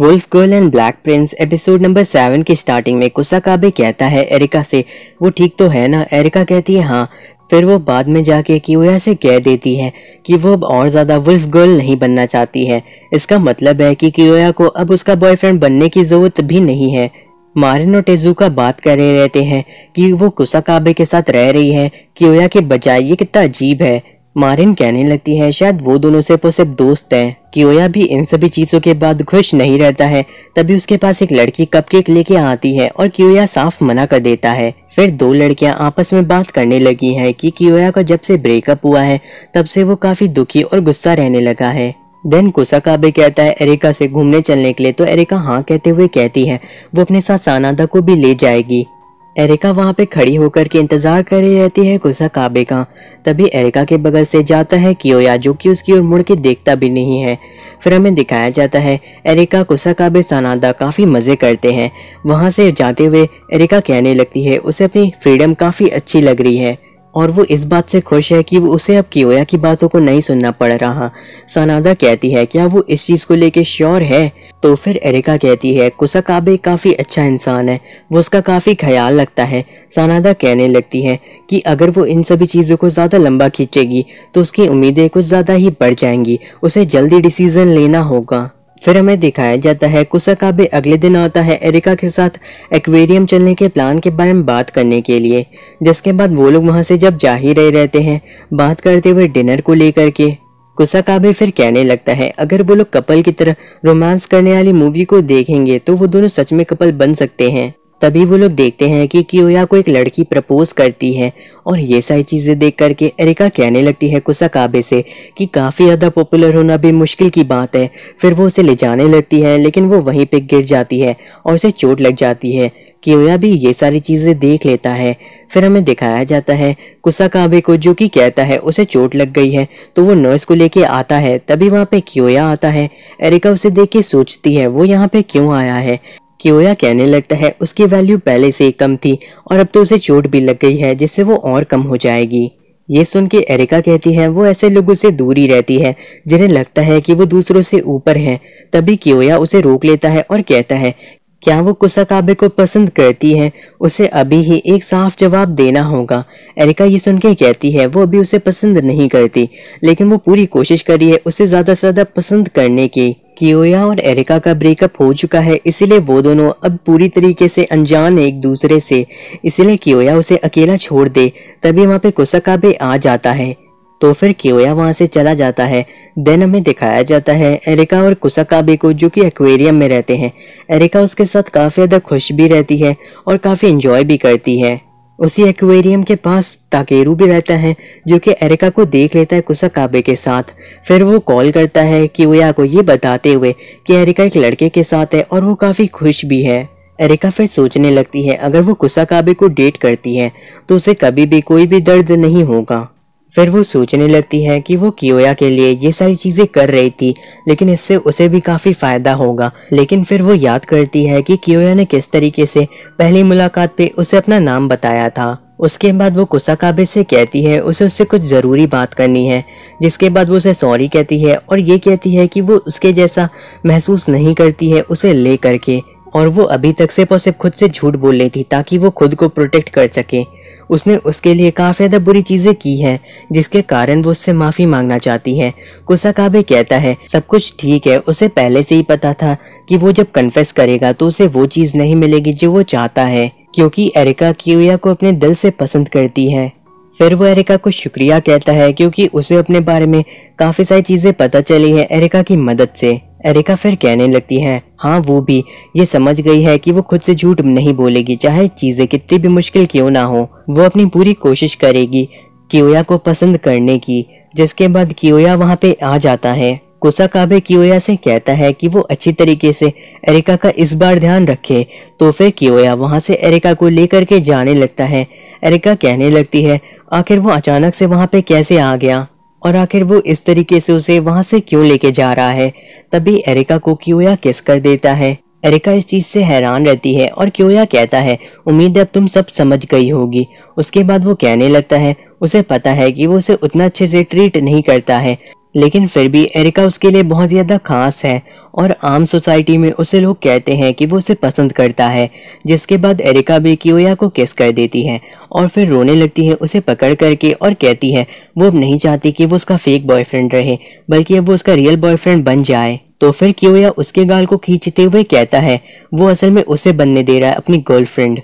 wolf girl and black prince episode number seven की starting में कुसा काबे कहता है एरिका से वो ठीक तो है ना एरिका कहती है हाँ फिर वो बाद में जाके क्यूया से कह देती है कि वो अब और ज़्यादा वुल्फ गर्ल नहीं बनना चाहती है इसका मतलब है कि क्यूया को अब उसका बॉयफ्रेंड बनने की ज़रूरत भी नहीं है मारिन और टेजुका बात कर रहे रहते हैं कि वो कुसा काबे के साथ रह रही है क्यूया के बजाय ये कितना अजीब है मारिन कहने लगती है शायद वो दोनों सिर्फ और सिर्फ दोस्त हैं कियोया भी इन सभी चीजों के बाद खुश नहीं रहता है तभी उसके पास एक लड़की कपकेक लेके आती है और कियोया साफ मना कर देता है फिर दो लड़कियां आपस में बात करने लगी हैं कि कियोया का जब से ब्रेकअप हुआ है तब से वो काफी दुखी और गुस्सा रहने लगा है देन भी कहता है एरिका से घूमने चलने के लिए तो एरिका हाँ कहते हुए कहती है वो अपने साथ सानादा को भी ले जाएगी एरिका वहाँ पे खड़ी होकर के इंतजार कर रही रहती है कुसा काबे का तभी एरिका के बगल से जाता है कियोया जो कि उसकी ओर मुड़ के देखता भी नहीं है फिर हमें दिखाया जाता है एरिका कुसा काबे सानादा काफ़ी मज़े करते हैं वहाँ से जाते हुए एरिका कहने लगती है उसे अपनी फ्रीडम काफ़ी अच्छी लग रही है और वो इस बात से खुश है कि वो उसे अब कियोया की बातों को नहीं सुनना पड़ रहा सनादा कहती है क्या वो इस चीज़ को लेके श्योर है तो फिर एरिका कहती है काबे काफ़ी अच्छा इंसान है वो उसका काफ़ी ख्याल रखता है सनादा कहने लगती है कि अगर वो इन सभी चीज़ों को ज़्यादा लंबा खींचेगी तो उसकी उम्मीदें कुछ ज़्यादा ही बढ़ जाएंगी उसे जल्दी डिसीज़न लेना होगा फिर हमें दिखाया जाता है कुसाका भी अगले दिन आता है एरिका के साथ एक्वेरियम चलने के प्लान के बारे में बात करने के लिए जिसके बाद वो लोग वहाँ से जब जा ही रहे रहते हैं बात करते हुए डिनर को लेकर के कुसाका भी फिर कहने लगता है अगर वो लोग कपल की तरह रोमांस करने वाली मूवी को देखेंगे तो वो दोनों सच में कपल बन सकते हैं तभी वो लोग देखते हैं कि कियोया को एक लड़की प्रपोज करती है और ये सारी चीज़ें देख करके एरिका कहने लगती है कुसाकाबे से कि काफ़ी ज़्यादा पॉपुलर होना भी मुश्किल की बात है फिर वो उसे ले जाने लगती है लेकिन वो वहीं पे गिर जाती है और उसे चोट लग जाती है कियोया भी ये सारी चीज़ें देख लेता है फिर हमें दिखाया जाता है कुसा काबे को जो कि कहता है उसे चोट लग गई है तो वो नर्स को लेके आता है तभी वहाँ पे कियोया आता है एरिका उसे देख के सोचती है वो यहाँ पे क्यों आया है क्योया कहने लगता है उसकी वैल्यू पहले से कम थी और अब तो उसे चोट भी लग गई है जिससे वो और कम हो जाएगी ये सुन के एरिका कहती है वो ऐसे लोगों से दूर ही रहती है जिन्हें लगता है कि वो दूसरों से ऊपर है तभी क्योया उसे रोक लेता है और कहता है क्या वो कुसाकाबे को पसंद करती है उसे अभी ही एक साफ जवाब देना होगा एरिका ये सुन के कहती है वो अभी उसे पसंद नहीं करती लेकिन वो पूरी कोशिश करी है उसे ज़्यादा से ज़्यादा पसंद करने की कियोया और एरिका का ब्रेकअप हो चुका है इसलिए वो दोनों अब पूरी तरीके से अनजान है एक दूसरे से इसलिए कियोया उसे अकेला छोड़ दे तभी वहाँ पे भी आ जाता है तो फिर कियोया वहाँ से चला जाता है देन हमें दिखाया जाता है एरिका और कुसाकाबे को जो कि एक्वेरियम में रहते हैं एरिका उसके साथ काफ़ी ज़्यादा खुश भी रहती है और काफ़ी इंजॉय भी करती है उसी एक्वेरियम के पास ताकेरू भी रहता है जो कि एरिका को देख लेता है कुसा काबे के साथ फिर वो कॉल करता है कि ओया को ये बताते हुए कि एरिका एक लड़के के साथ है और वो काफ़ी खुश भी है एरिका फिर सोचने लगती है अगर वो कुसा काबे को डेट करती है तो उसे कभी भी कोई भी दर्द नहीं होगा फिर वो सोचने लगती है कि वो कियोया के लिए ये सारी चीज़ें कर रही थी लेकिन इससे उसे भी काफ़ी फ़ायदा होगा लेकिन फिर वो याद करती है कि कियोया ने किस तरीके से पहली मुलाकात पे उसे अपना नाम बताया था उसके बाद वो कुसाकाबे से कहती है उसे उससे कुछ ज़रूरी बात करनी है जिसके बाद वो उसे सॉरी कहती है और ये कहती है कि वो उसके जैसा महसूस नहीं करती है उसे ले करके और वो अभी तक सिर्फ और सिर्फ खुद से झूठ बोल रही थी ताकि वो खुद को प्रोटेक्ट कर सके उसने उसके लिए काफ़ी ज़्यादा बुरी चीज़ें की हैं जिसके कारण वो उससे माफ़ी मांगना चाहती है कुसाकाबे कहता है सब कुछ ठीक है उसे पहले से ही पता था कि वो जब कन्फेस करेगा तो उसे वो चीज़ नहीं मिलेगी जो वो चाहता है क्योंकि एरिका क्यूया को अपने दिल से पसंद करती है फिर वो एरिका को शुक्रिया कहता है क्योंकि उसे अपने बारे में काफ़ी सारी चीज़ें पता चली है एरिका की मदद से एरिका फिर कहने लगती है हाँ वो भी ये समझ गई है कि वो खुद से झूठ नहीं बोलेगी चाहे चीजें कितनी भी मुश्किल क्यों ना हो वो अपनी पूरी कोशिश करेगी कियोया को पसंद करने की जिसके बाद कियोया वहाँ पे आ जाता है काबे कियोया से कहता है कि वो अच्छी तरीके से एरिका का इस बार ध्यान रखे तो फिर कियोया वहाँ से एरिका को लेकर के जाने लगता है एरिका कहने लगती है आखिर वो अचानक से वहाँ पे कैसे आ गया और आखिर वो इस तरीके से उसे वहां से क्यों लेके जा रहा है तभी एरिका को क्योया किस कर देता है एरिका इस चीज से हैरान रहती है और क्योया कहता है उम्मीद है अब तुम सब समझ गई होगी उसके बाद वो कहने लगता है उसे पता है कि वो उसे उतना अच्छे से ट्रीट नहीं करता है लेकिन फिर भी एरिका उसके लिए बहुत ज़्यादा खास है और आम सोसाइटी में उसे लोग कहते हैं कि वो उसे पसंद करता है जिसके बाद एरिका भी कियोया को किस कर देती है और फिर रोने लगती है उसे पकड़ करके और कहती है वो अब नहीं चाहती कि वो उसका फेक बॉयफ्रेंड रहे बल्कि अब वो उसका रियल बॉयफ्रेंड बन जाए तो फिर कियोया उसके गाल को खींचते हुए कहता है वो असल में उसे बनने दे रहा है अपनी गर्लफ्रेंड